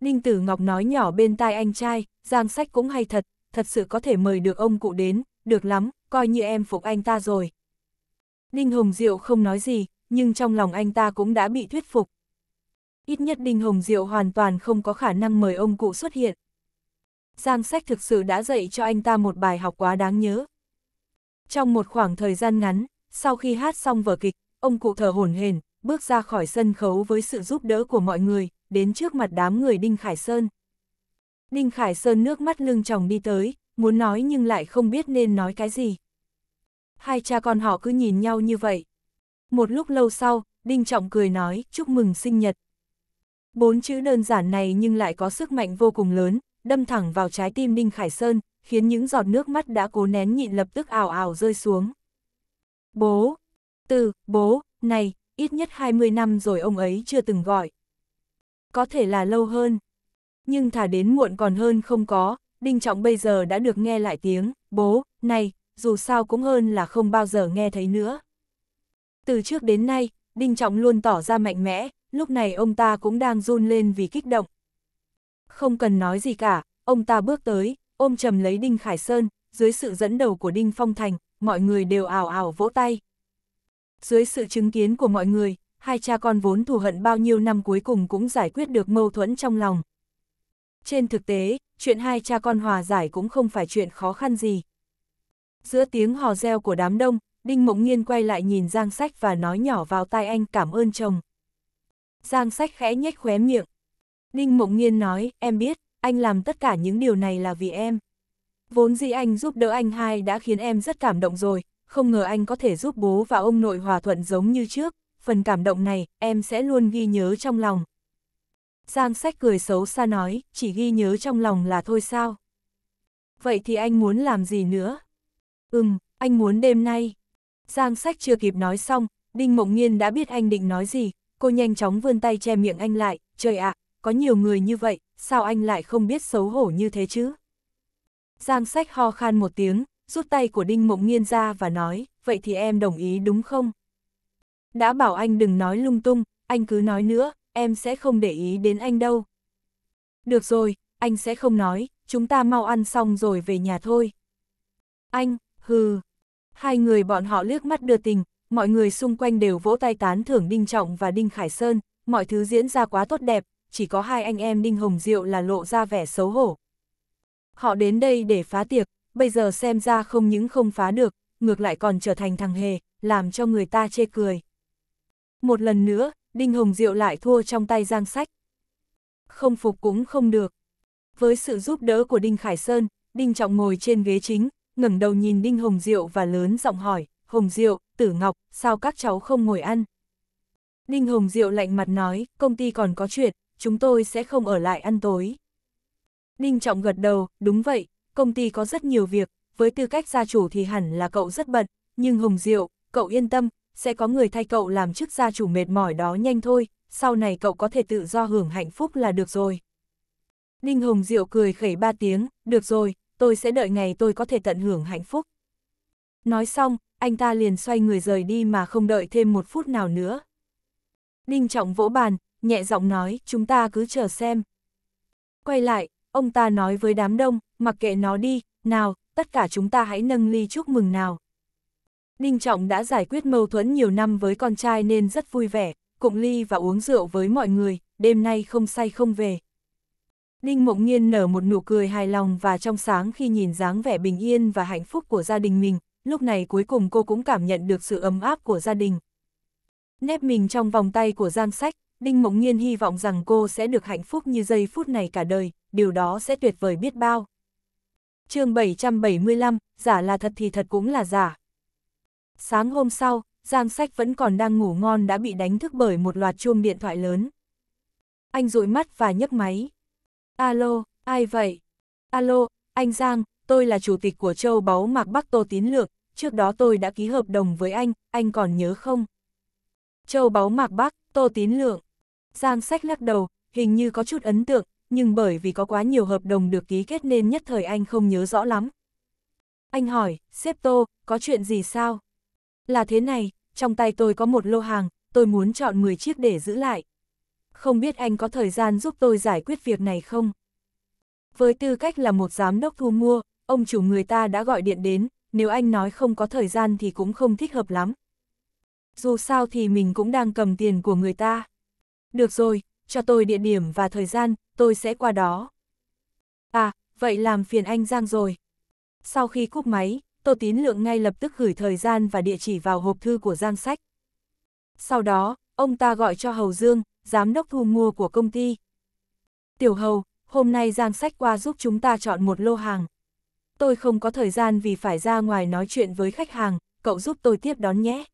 Ninh Tử Ngọc nói nhỏ bên tai anh trai, Giang Sách cũng hay thật, thật sự có thể mời được ông cụ đến, được lắm, coi như em phục anh ta rồi. Đinh Hồng Diệu không nói gì, nhưng trong lòng anh ta cũng đã bị thuyết phục. Ít nhất Đinh Hồng Diệu hoàn toàn không có khả năng mời ông cụ xuất hiện. Giang Sách thực sự đã dạy cho anh ta một bài học quá đáng nhớ, trong một khoảng thời gian ngắn, sau khi hát xong vở kịch, ông cụ thở hổn hển, bước ra khỏi sân khấu với sự giúp đỡ của mọi người, đến trước mặt đám người Đinh Khải Sơn. Đinh Khải Sơn nước mắt lưng tròng đi tới, muốn nói nhưng lại không biết nên nói cái gì. Hai cha con họ cứ nhìn nhau như vậy. Một lúc lâu sau, Đinh Trọng cười nói, chúc mừng sinh nhật. Bốn chữ đơn giản này nhưng lại có sức mạnh vô cùng lớn, đâm thẳng vào trái tim Đinh Khải Sơn, khiến những giọt nước mắt đã cố nén nhịn lập tức ảo ảo rơi xuống. Bố, từ, bố, này, ít nhất 20 năm rồi ông ấy chưa từng gọi. Có thể là lâu hơn. Nhưng thả đến muộn còn hơn không có, Đinh Trọng bây giờ đã được nghe lại tiếng, bố, này, dù sao cũng hơn là không bao giờ nghe thấy nữa. Từ trước đến nay, Đinh Trọng luôn tỏ ra mạnh mẽ, lúc này ông ta cũng đang run lên vì kích động. Không cần nói gì cả, ông ta bước tới, ôm trầm lấy Đinh Khải Sơn, dưới sự dẫn đầu của Đinh Phong Thành, mọi người đều ảo ảo vỗ tay. Dưới sự chứng kiến của mọi người, hai cha con vốn thù hận bao nhiêu năm cuối cùng cũng giải quyết được mâu thuẫn trong lòng. Trên thực tế, chuyện hai cha con hòa giải cũng không phải chuyện khó khăn gì. Giữa tiếng hò reo của đám đông, Đinh Mộng nhiên quay lại nhìn Giang Sách và nói nhỏ vào tai anh cảm ơn chồng. Giang Sách khẽ nhếch khóe miệng. Đinh Mộng nhiên nói, em biết anh làm tất cả những điều này là vì em. Vốn dĩ anh giúp đỡ anh hai đã khiến em rất cảm động rồi, không ngờ anh có thể giúp bố và ông nội hòa thuận giống như trước, phần cảm động này em sẽ luôn ghi nhớ trong lòng. Giang sách cười xấu xa nói, chỉ ghi nhớ trong lòng là thôi sao. Vậy thì anh muốn làm gì nữa? Ừm, anh muốn đêm nay. Giang sách chưa kịp nói xong, Đinh Mộng Nhiên đã biết anh định nói gì, cô nhanh chóng vươn tay che miệng anh lại, trời ạ, có nhiều người như vậy, sao anh lại không biết xấu hổ như thế chứ? Giang sách ho khan một tiếng, rút tay của Đinh Mộng Nghiên ra và nói, vậy thì em đồng ý đúng không? Đã bảo anh đừng nói lung tung, anh cứ nói nữa, em sẽ không để ý đến anh đâu. Được rồi, anh sẽ không nói, chúng ta mau ăn xong rồi về nhà thôi. Anh, hừ. Hai người bọn họ liếc mắt đưa tình, mọi người xung quanh đều vỗ tay tán thưởng Đinh Trọng và Đinh Khải Sơn, mọi thứ diễn ra quá tốt đẹp, chỉ có hai anh em Ninh Hồng Diệu là lộ ra vẻ xấu hổ. Họ đến đây để phá tiệc, bây giờ xem ra không những không phá được, ngược lại còn trở thành thằng hề, làm cho người ta chê cười. Một lần nữa, Đinh Hồng Diệu lại thua trong tay Giang Sách. Không phục cũng không được. Với sự giúp đỡ của Đinh Khải Sơn, Đinh Trọng ngồi trên ghế chính, ngẩng đầu nhìn Đinh Hồng Diệu và lớn giọng hỏi, Hồng Diệu, Tử Ngọc, sao các cháu không ngồi ăn? Đinh Hồng Diệu lạnh mặt nói, công ty còn có chuyện, chúng tôi sẽ không ở lại ăn tối. Đinh Trọng gật đầu, đúng vậy, công ty có rất nhiều việc, với tư cách gia chủ thì hẳn là cậu rất bận, nhưng hùng Diệu, cậu yên tâm, sẽ có người thay cậu làm chức gia chủ mệt mỏi đó nhanh thôi, sau này cậu có thể tự do hưởng hạnh phúc là được rồi. Đinh Hùng Diệu cười khẩy ba tiếng, được rồi, tôi sẽ đợi ngày tôi có thể tận hưởng hạnh phúc. Nói xong, anh ta liền xoay người rời đi mà không đợi thêm một phút nào nữa. Đinh Trọng vỗ bàn, nhẹ giọng nói, chúng ta cứ chờ xem. Quay lại, ông ta nói với đám đông, mặc kệ nó đi, nào, tất cả chúng ta hãy nâng ly chúc mừng nào. Đinh Trọng đã giải quyết mâu thuẫn nhiều năm với con trai nên rất vui vẻ, cụng ly và uống rượu với mọi người, đêm nay không say không về. Đinh Mộng nhiên nở một nụ cười hài lòng và trong sáng khi nhìn dáng vẻ bình yên và hạnh phúc của gia đình mình, lúc này cuối cùng cô cũng cảm nhận được sự ấm áp của gia đình. Nép mình trong vòng tay của Giang Sách, Đinh Mộng Nhiên hy vọng rằng cô sẽ được hạnh phúc như giây phút này cả đời, điều đó sẽ tuyệt vời biết bao. chương 775, giả là thật thì thật cũng là giả. Sáng hôm sau, Giang Sách vẫn còn đang ngủ ngon đã bị đánh thức bởi một loạt chuông điện thoại lớn. Anh dụi mắt và nhấc máy. Alo, ai vậy? Alo, anh Giang, tôi là chủ tịch của châu báu mạc Bắc Tô Tín Lược, trước đó tôi đã ký hợp đồng với anh, anh còn nhớ không? Châu báu mạc Bắc, Tô Tín Lượng. Giang sách lắc đầu, hình như có chút ấn tượng, nhưng bởi vì có quá nhiều hợp đồng được ký kết nên nhất thời anh không nhớ rõ lắm. Anh hỏi, xếp tô, có chuyện gì sao? Là thế này, trong tay tôi có một lô hàng, tôi muốn chọn 10 chiếc để giữ lại. Không biết anh có thời gian giúp tôi giải quyết việc này không? Với tư cách là một giám đốc thu mua, ông chủ người ta đã gọi điện đến, nếu anh nói không có thời gian thì cũng không thích hợp lắm. Dù sao thì mình cũng đang cầm tiền của người ta. Được rồi, cho tôi địa điểm và thời gian, tôi sẽ qua đó. À, vậy làm phiền anh Giang rồi. Sau khi cúp máy, Tô Tín Lượng ngay lập tức gửi thời gian và địa chỉ vào hộp thư của Giang Sách. Sau đó, ông ta gọi cho Hầu Dương, giám đốc thu mua của công ty. Tiểu Hầu, hôm nay Giang Sách qua giúp chúng ta chọn một lô hàng. Tôi không có thời gian vì phải ra ngoài nói chuyện với khách hàng, cậu giúp tôi tiếp đón nhé.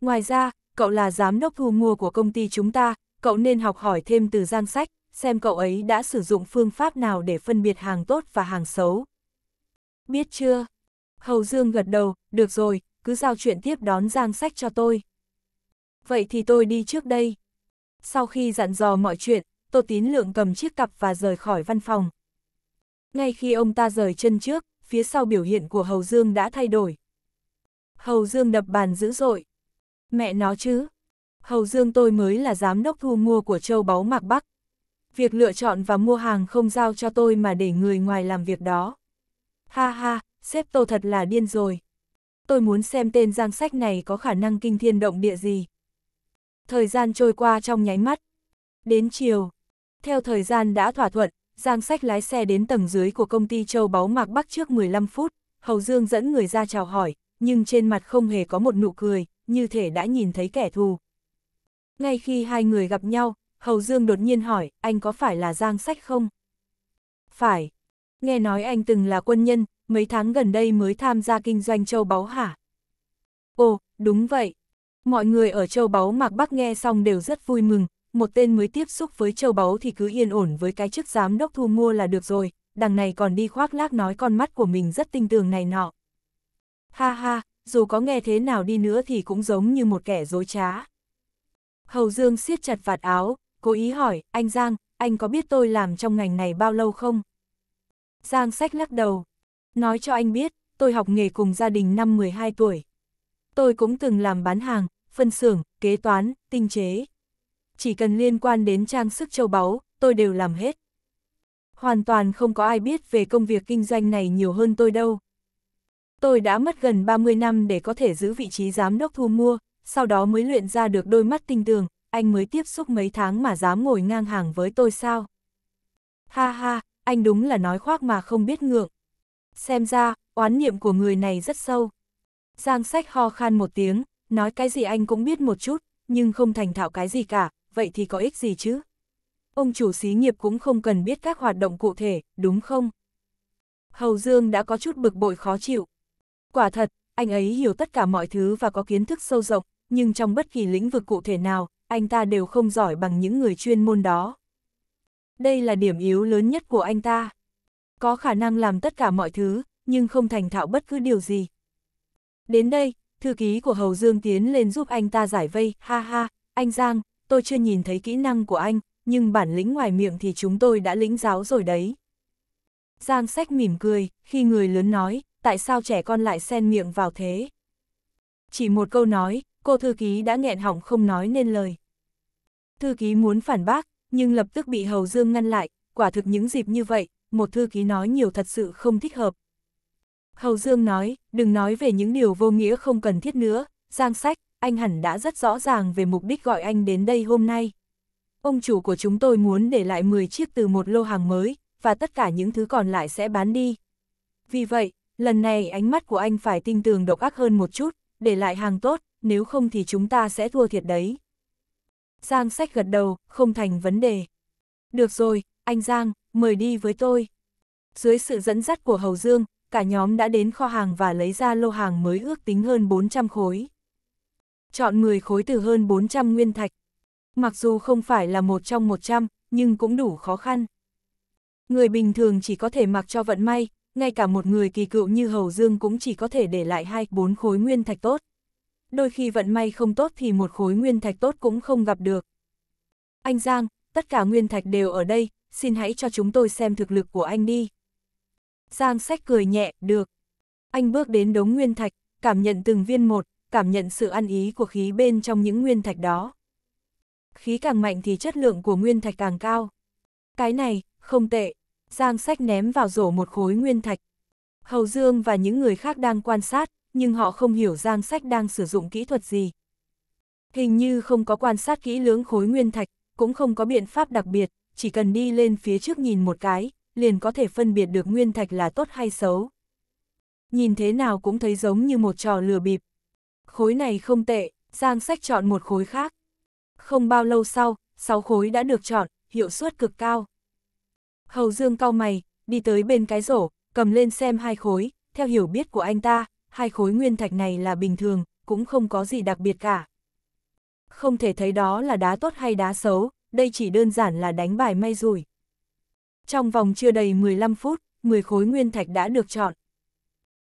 Ngoài ra, cậu là giám đốc thu mua của công ty chúng ta, cậu nên học hỏi thêm từ Giang Sách, xem cậu ấy đã sử dụng phương pháp nào để phân biệt hàng tốt và hàng xấu. Biết chưa? Hầu Dương gật đầu, được rồi, cứ giao chuyện tiếp đón Giang Sách cho tôi. Vậy thì tôi đi trước đây. Sau khi dặn dò mọi chuyện, Tô Tín Lượng cầm chiếc cặp và rời khỏi văn phòng. Ngay khi ông ta rời chân trước, phía sau biểu hiện của Hầu Dương đã thay đổi. Hầu Dương đập bàn dữ dội, Mẹ nó chứ. Hầu Dương tôi mới là giám đốc thu mua của châu báu Mạc Bắc. Việc lựa chọn và mua hàng không giao cho tôi mà để người ngoài làm việc đó. Ha ha, xếp tôi thật là điên rồi. Tôi muốn xem tên giang sách này có khả năng kinh thiên động địa gì. Thời gian trôi qua trong nháy mắt. Đến chiều, theo thời gian đã thỏa thuận, Giang Sách lái xe đến tầng dưới của công ty châu báu Mạc Bắc trước 15 phút, Hầu Dương dẫn người ra chào hỏi, nhưng trên mặt không hề có một nụ cười, như thể đã nhìn thấy kẻ thù. Ngay khi hai người gặp nhau, Hầu Dương đột nhiên hỏi, anh có phải là Giang Sách không? Phải. Nghe nói anh từng là quân nhân, mấy tháng gần đây mới tham gia kinh doanh châu báu hả? Ồ, đúng vậy. Mọi người ở châu báu Mạc Bắc nghe xong đều rất vui mừng, một tên mới tiếp xúc với châu báu thì cứ yên ổn với cái chức giám đốc thu mua là được rồi, đằng này còn đi khoác lác nói con mắt của mình rất tinh tường này nọ. Ha ha, dù có nghe thế nào đi nữa thì cũng giống như một kẻ dối trá. Hầu Dương siết chặt vạt áo, cố ý hỏi, anh Giang, anh có biết tôi làm trong ngành này bao lâu không? Giang sách lắc đầu, nói cho anh biết, tôi học nghề cùng gia đình năm 12 tuổi. Tôi cũng từng làm bán hàng, phân xưởng, kế toán, tinh chế. Chỉ cần liên quan đến trang sức châu báu, tôi đều làm hết. Hoàn toàn không có ai biết về công việc kinh doanh này nhiều hơn tôi đâu. Tôi đã mất gần 30 năm để có thể giữ vị trí giám đốc thu mua, sau đó mới luyện ra được đôi mắt tinh tường, anh mới tiếp xúc mấy tháng mà dám ngồi ngang hàng với tôi sao? Ha ha, anh đúng là nói khoác mà không biết ngượng. Xem ra, oán niệm của người này rất sâu. Giang sách ho khan một tiếng, nói cái gì anh cũng biết một chút, nhưng không thành thạo cái gì cả, vậy thì có ích gì chứ? Ông chủ xí nghiệp cũng không cần biết các hoạt động cụ thể, đúng không? Hầu Dương đã có chút bực bội khó chịu. Quả thật, anh ấy hiểu tất cả mọi thứ và có kiến thức sâu rộng, nhưng trong bất kỳ lĩnh vực cụ thể nào, anh ta đều không giỏi bằng những người chuyên môn đó. Đây là điểm yếu lớn nhất của anh ta. Có khả năng làm tất cả mọi thứ, nhưng không thành thạo bất cứ điều gì. Đến đây, thư ký của Hầu Dương tiến lên giúp anh ta giải vây, ha ha, anh Giang, tôi chưa nhìn thấy kỹ năng của anh, nhưng bản lĩnh ngoài miệng thì chúng tôi đã lĩnh giáo rồi đấy. Giang sách mỉm cười, khi người lớn nói, tại sao trẻ con lại xen miệng vào thế? Chỉ một câu nói, cô thư ký đã nghẹn họng không nói nên lời. Thư ký muốn phản bác, nhưng lập tức bị Hầu Dương ngăn lại, quả thực những dịp như vậy, một thư ký nói nhiều thật sự không thích hợp. Hầu Dương nói, đừng nói về những điều vô nghĩa không cần thiết nữa, Giang Sách, anh hẳn đã rất rõ ràng về mục đích gọi anh đến đây hôm nay. Ông chủ của chúng tôi muốn để lại 10 chiếc từ một lô hàng mới, và tất cả những thứ còn lại sẽ bán đi. Vì vậy, Lần này ánh mắt của anh phải tinh tường độc ác hơn một chút, để lại hàng tốt, nếu không thì chúng ta sẽ thua thiệt đấy. Giang sách gật đầu, không thành vấn đề. Được rồi, anh Giang, mời đi với tôi. Dưới sự dẫn dắt của Hầu Dương, cả nhóm đã đến kho hàng và lấy ra lô hàng mới ước tính hơn 400 khối. Chọn 10 khối từ hơn 400 nguyên thạch. Mặc dù không phải là một trong 100, nhưng cũng đủ khó khăn. Người bình thường chỉ có thể mặc cho vận may, ngay cả một người kỳ cựu như Hầu Dương cũng chỉ có thể để lại hai bốn khối nguyên thạch tốt. Đôi khi vận may không tốt thì một khối nguyên thạch tốt cũng không gặp được. Anh Giang, tất cả nguyên thạch đều ở đây, xin hãy cho chúng tôi xem thực lực của anh đi. Giang sách cười nhẹ, được. Anh bước đến đống nguyên thạch, cảm nhận từng viên một, cảm nhận sự ăn ý của khí bên trong những nguyên thạch đó. Khí càng mạnh thì chất lượng của nguyên thạch càng cao. Cái này, không tệ. Giang sách ném vào rổ một khối nguyên thạch. Hầu Dương và những người khác đang quan sát, nhưng họ không hiểu Giang sách đang sử dụng kỹ thuật gì. Hình như không có quan sát kỹ lưỡng khối nguyên thạch, cũng không có biện pháp đặc biệt, chỉ cần đi lên phía trước nhìn một cái, liền có thể phân biệt được nguyên thạch là tốt hay xấu. Nhìn thế nào cũng thấy giống như một trò lừa bịp. Khối này không tệ, Giang sách chọn một khối khác. Không bao lâu sau, 6 khối đã được chọn, hiệu suất cực cao. Hầu Dương cau mày, đi tới bên cái rổ, cầm lên xem hai khối, theo hiểu biết của anh ta, hai khối nguyên thạch này là bình thường, cũng không có gì đặc biệt cả. Không thể thấy đó là đá tốt hay đá xấu, đây chỉ đơn giản là đánh bài may rủi. Trong vòng chưa đầy 15 phút, 10 khối nguyên thạch đã được chọn.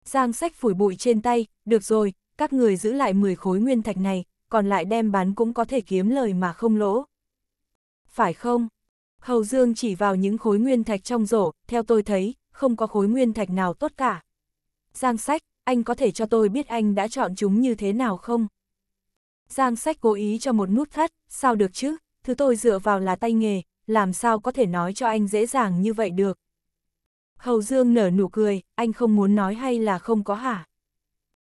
Giang sách phủi bụi trên tay, được rồi, các người giữ lại 10 khối nguyên thạch này, còn lại đem bán cũng có thể kiếm lời mà không lỗ. Phải không? Hầu Dương chỉ vào những khối nguyên thạch trong rổ, theo tôi thấy, không có khối nguyên thạch nào tốt cả. Giang sách, anh có thể cho tôi biết anh đã chọn chúng như thế nào không? Giang sách cố ý cho một nút thắt, sao được chứ, thứ tôi dựa vào là tay nghề, làm sao có thể nói cho anh dễ dàng như vậy được. Hầu Dương nở nụ cười, anh không muốn nói hay là không có hả?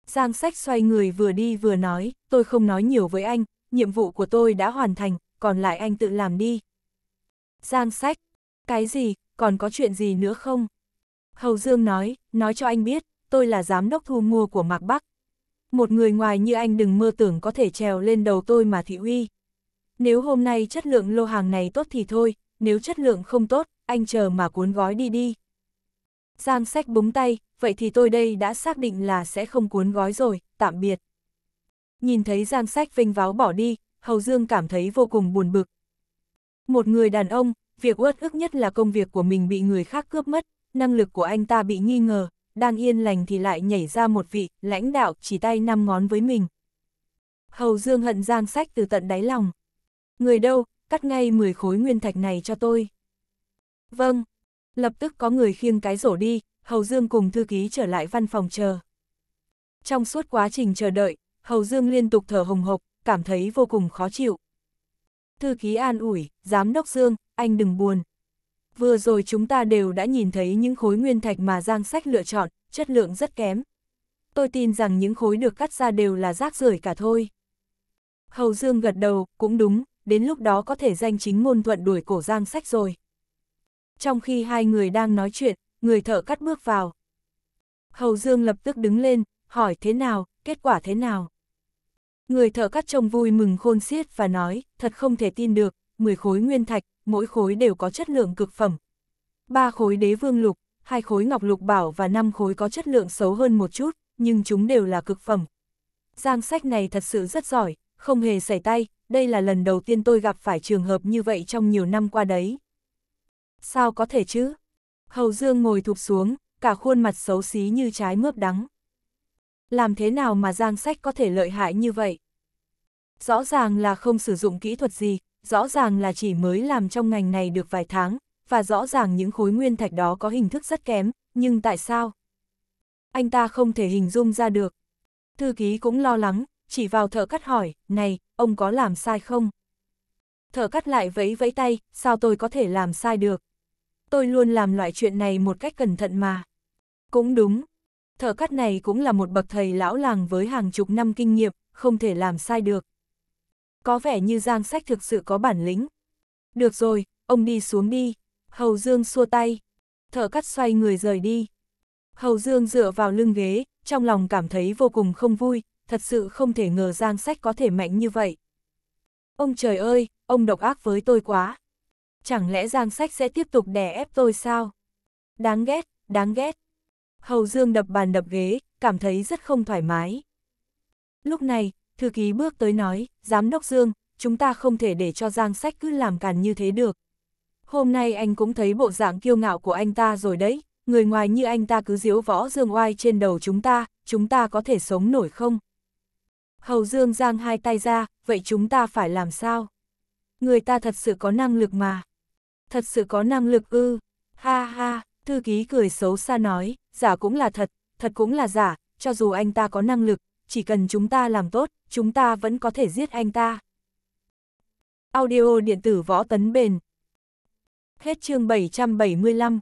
Giang sách xoay người vừa đi vừa nói, tôi không nói nhiều với anh, nhiệm vụ của tôi đã hoàn thành, còn lại anh tự làm đi. Giang sách, cái gì, còn có chuyện gì nữa không? Hầu Dương nói, nói cho anh biết, tôi là giám đốc thu mua của Mạc Bắc. Một người ngoài như anh đừng mơ tưởng có thể trèo lên đầu tôi mà thị uy. Nếu hôm nay chất lượng lô hàng này tốt thì thôi, nếu chất lượng không tốt, anh chờ mà cuốn gói đi đi. Giang sách búng tay, vậy thì tôi đây đã xác định là sẽ không cuốn gói rồi, tạm biệt. Nhìn thấy Giang sách vinh váo bỏ đi, Hầu Dương cảm thấy vô cùng buồn bực, một người đàn ông, việc uất ức nhất là công việc của mình bị người khác cướp mất, năng lực của anh ta bị nghi ngờ, đang yên lành thì lại nhảy ra một vị lãnh đạo chỉ tay năm ngón với mình. Hầu Dương hận Giang Sách từ tận đáy lòng. Người đâu, cắt ngay 10 khối nguyên thạch này cho tôi. Vâng, lập tức có người khiêng cái rổ đi, Hầu Dương cùng thư ký trở lại văn phòng chờ. Trong suốt quá trình chờ đợi, Hầu Dương liên tục thở hồng hộc, cảm thấy vô cùng khó chịu thư ký an ủi, giám đốc Dương, anh đừng buồn. Vừa rồi chúng ta đều đã nhìn thấy những khối nguyên thạch mà Giang Sách lựa chọn, chất lượng rất kém. Tôi tin rằng những khối được cắt ra đều là rác rưởi cả thôi. Hầu Dương gật đầu, cũng đúng, đến lúc đó có thể danh chính ngôn thuận đuổi cổ Giang Sách rồi. Trong khi hai người đang nói chuyện, người thợ cắt bước vào. Hầu Dương lập tức đứng lên, hỏi thế nào, kết quả thế nào. Người thợ cắt trông vui mừng khôn xiết và nói, thật không thể tin được, 10 khối nguyên thạch, mỗi khối đều có chất lượng cực phẩm. ba khối đế vương lục, hai khối ngọc lục bảo và năm khối có chất lượng xấu hơn một chút, nhưng chúng đều là cực phẩm. Giang sách này thật sự rất giỏi, không hề xảy tay, đây là lần đầu tiên tôi gặp phải trường hợp như vậy trong nhiều năm qua đấy. Sao có thể chứ? Hầu Dương ngồi thụp xuống, cả khuôn mặt xấu xí như trái mướp đắng làm thế nào mà Giang Sách có thể lợi hại như vậy? Rõ ràng là không sử dụng kỹ thuật gì, rõ ràng là chỉ mới làm trong ngành này được vài tháng, và rõ ràng những khối nguyên thạch đó có hình thức rất kém, nhưng tại sao? Anh ta không thể hình dung ra được. Thư ký cũng lo lắng, chỉ vào thợ cắt hỏi, này, ông có làm sai không? Thợ cắt lại vẫy vẫy tay, sao tôi có thể làm sai được? Tôi luôn làm loại chuyện này một cách cẩn thận mà. Cũng đúng, thợ cắt này cũng là một bậc thầy lão làng với hàng chục năm kinh nghiệm, không thể làm sai được. Có vẻ như Giang Sách thực sự có bản lĩnh. Được rồi, ông đi xuống đi. Hầu Dương xua tay. Thợ cắt xoay người rời đi. Hầu Dương dựa vào lưng ghế, trong lòng cảm thấy vô cùng không vui, thật sự không thể ngờ Giang Sách có thể mạnh như vậy. Ông trời ơi, ông độc ác với tôi quá. Chẳng lẽ Giang Sách sẽ tiếp tục đè ép tôi sao? Đáng ghét, đáng ghét. Hầu Dương đập bàn đập ghế, cảm thấy rất không thoải mái. Lúc này, thư ký bước tới nói, Giám đốc Dương, chúng ta không thể để cho Giang Sách cứ làm càn như thế được. Hôm nay anh cũng thấy bộ dạng kiêu ngạo của anh ta rồi đấy, người ngoài như anh ta cứ diếu võ Dương oai trên đầu chúng ta, chúng ta có thể sống nổi không? Hầu Dương giang hai tay ra, vậy chúng ta phải làm sao? Người ta thật sự có năng lực mà. Thật sự có năng lực ư, ha ha, Thư ký cười xấu xa nói, giả cũng là thật, thật cũng là giả, cho dù anh ta có năng lực, chỉ cần chúng ta làm tốt, chúng ta vẫn có thể giết anh ta. Audio điện tử võ tấn bền. Hết chương 775